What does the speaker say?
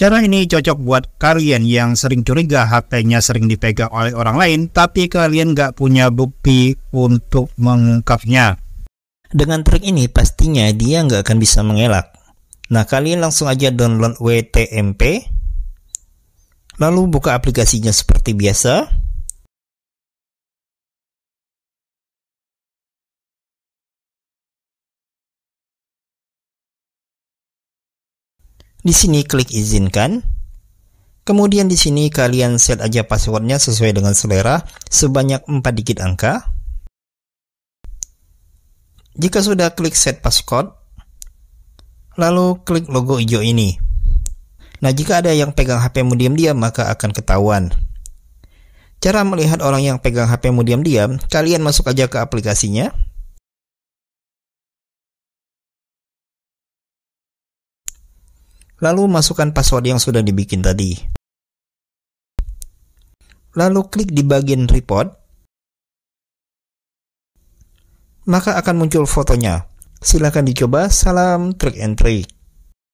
Cara ini cocok buat kalian yang sering curiga HP-nya sering dipegang oleh orang lain, tapi kalian nggak punya bukti untuk mengungkapnya. Dengan trik ini pastinya dia nggak akan bisa mengelak. Nah kalian langsung aja download WTMP, lalu buka aplikasinya seperti biasa. Di sini klik izinkan. Kemudian di sini kalian set aja passwordnya sesuai dengan selera sebanyak 4 digit angka. Jika sudah klik set password lalu klik logo hijau ini. Nah, jika ada yang pegang HP-mu diam-diam maka akan ketahuan. Cara melihat orang yang pegang HP-mu diam-diam, kalian masuk aja ke aplikasinya. Lalu masukkan password yang sudah dibikin tadi. Lalu klik di bagian report. Maka akan muncul fotonya. Silahkan dicoba. Salam Trick and Trick.